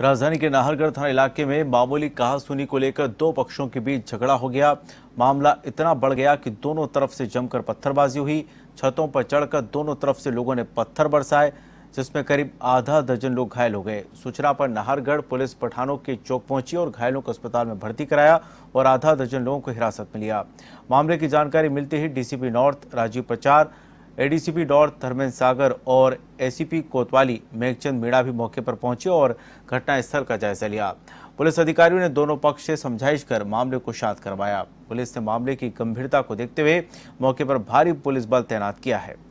राजधानी के नाहरगढ़ थाना इलाके में मामूली कहासुनी को लेकर दो पक्षों के बीच झगड़ा हो गया मामला इतना बढ़ गया कि दोनों तरफ से जमकर पत्थरबाजी हुई छतों पर चढ़कर दोनों तरफ से लोगों ने पत्थर बरसाए जिसमें करीब आधा दर्जन लोग घायल हो गए सूचना पर नाहरगढ़ पुलिस पठानों के चौक पहुंची और घायलों को अस्पताल में भर्ती कराया और आधा दर्जन लोगों को हिरासत में लिया मामले की जानकारी मिलते ही डीसीपी नॉर्थ राजीव प्रचार एडीसीपी डॉर धर्मेंद्र सागर और एसीपी कोतवाली मेघचंद मीणा भी मौके पर पहुंचे और घटनास्थल का जायजा लिया पुलिस अधिकारियों ने दोनों पक्ष से समझाइश कर मामले को शांत करवाया पुलिस ने मामले की गंभीरता को देखते हुए मौके पर भारी पुलिस बल तैनात किया है